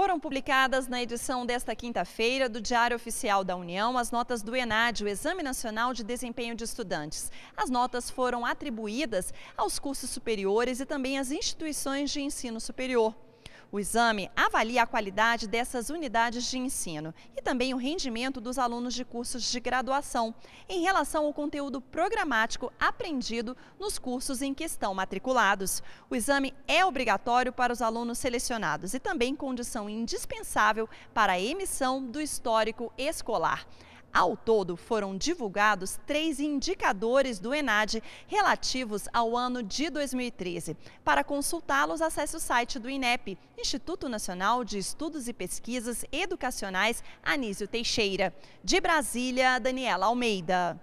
Foram publicadas na edição desta quinta-feira do Diário Oficial da União as notas do ENAD, o Exame Nacional de Desempenho de Estudantes. As notas foram atribuídas aos cursos superiores e também às instituições de ensino superior. O exame avalia a qualidade dessas unidades de ensino e também o rendimento dos alunos de cursos de graduação em relação ao conteúdo programático aprendido nos cursos em que estão matriculados. O exame é obrigatório para os alunos selecionados e também condição indispensável para a emissão do histórico escolar. Ao todo, foram divulgados três indicadores do ENAD relativos ao ano de 2013. Para consultá-los, acesse o site do INEP, Instituto Nacional de Estudos e Pesquisas Educacionais Anísio Teixeira. De Brasília, Daniela Almeida.